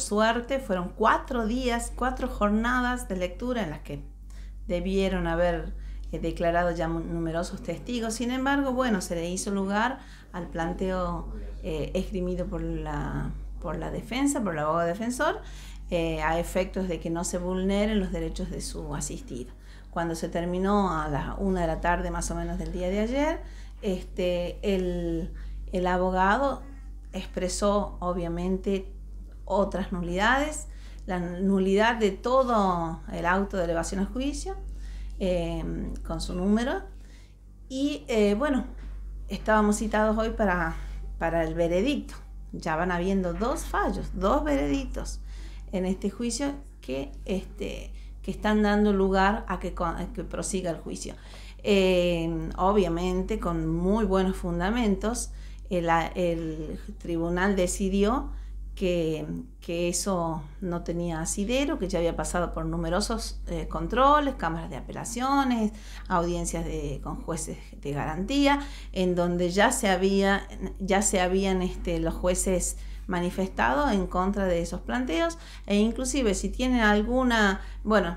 suerte fueron cuatro días, cuatro jornadas de lectura en las que debieron haber eh, declarado ya numerosos testigos. Sin embargo, bueno, se le hizo lugar al planteo eh, esgrimido por la, por la defensa, por el abogado defensor, eh, a efectos de que no se vulneren los derechos de su asistido. Cuando se terminó a la una de la tarde más o menos del día de ayer, este, el, el abogado expresó obviamente otras nulidades, la nulidad de todo el auto de elevación a juicio eh, con su número. Y eh, bueno, estábamos citados hoy para, para el veredicto. Ya van habiendo dos fallos, dos veredictos en este juicio que, este, que están dando lugar a que, que prosiga el juicio. Eh, obviamente con muy buenos fundamentos, el tribunal decidió que, eso no tenía asidero, que ya había pasado por numerosos eh, controles, cámaras de apelaciones, audiencias con jueces de garantía, en donde ya se, había, ya se habían este, los jueces manifestado en contra de esos planteos e inclusive si tienen alguna, bueno,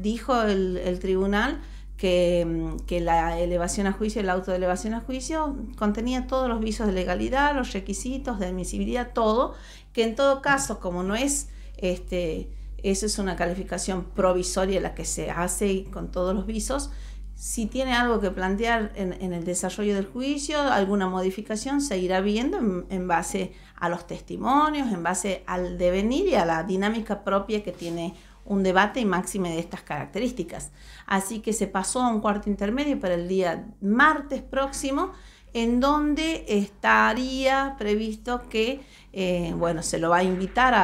dijo el tribunal, Mm, que, la elevación a juicio, el auto de elevación a juicio, contenía todos los visos de legalidad, los requisitos de admisibilidad, todo, que en todo caso, como no es, este, eso es una calificación provisoria la que se hace con todos los visos, si tiene algo que plantear en, el desarrollo del juicio, alguna modificación se irá viendo en, base a los testimonios, en base al devenir y a la dinámica propia que tiene un debate y máxime de estas características. Así que se pasó a un cuarto intermedio para el día martes próximo, en donde estaría previsto que, eh, bueno, se lo va a invitar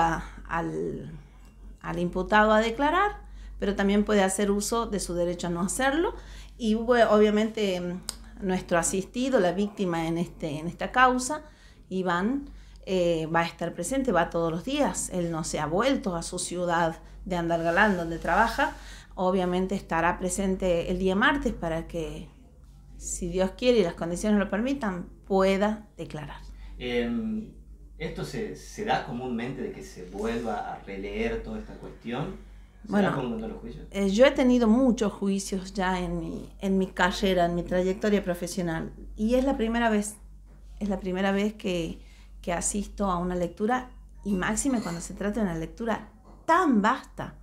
al, imputado a declarar, pero también puede hacer uso de su derecho a no hacerlo. Y obviamente nuestro asistido, la víctima en, este, en esta causa, Iván, eh, va a estar presente, va todos los días, él no se ha vuelto a su ciudad de Andalgalán, donde trabaja, obviamente estará presente el día martes para que, si Dios quiere y las condiciones lo permitan, pueda declarar. Em, ¿Esto se, da comúnmente de que se vuelva a releer toda esta cuestión? Bueno, eh, yo he tenido muchos juicios ya en mi, en mi carrera, en mi trayectoria profesional, y es la primera vez, es la primera vez que, que asisto a una lectura, y máxime cuando se trata de una lectura tan vasta,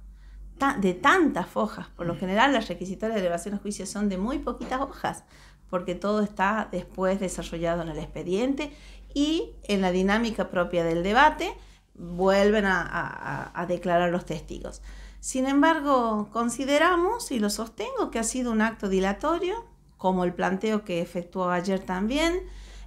de tantas hojas. Por lo mm. general, las requisitorias de elevación a juicio son de muy poquitas hojas, porque todo está después desarrollado en el expediente y en la dinámica propia del debate vuelven a declarar los testigos. Sin embargo, consideramos y lo sostengo que ha sido un acto dilatorio, como el planteo que efectuó ayer también,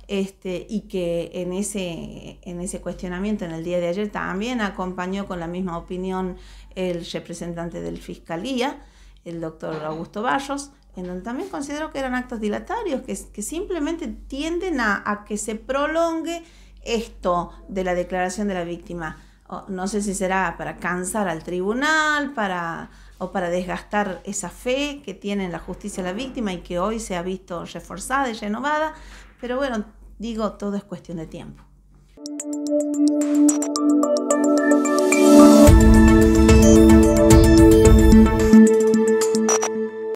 este, y que en ese, en ese cuestionamiento en el día de ayer también acompañó con la misma opinión el representante del Fiscalía, el doctor Augusto Barros, en donde también considero que eran actos dilatarios, que, que simplemente tienden a, que se prolongue esto de la declaración de la víctima. No sé si será para cansar al tribunal, para o para desgastar esa fe que tiene en la justicia la víctima y que hoy se ha visto reforzada y renovada, pero bueno, digo, todo es cuestión de tiempo.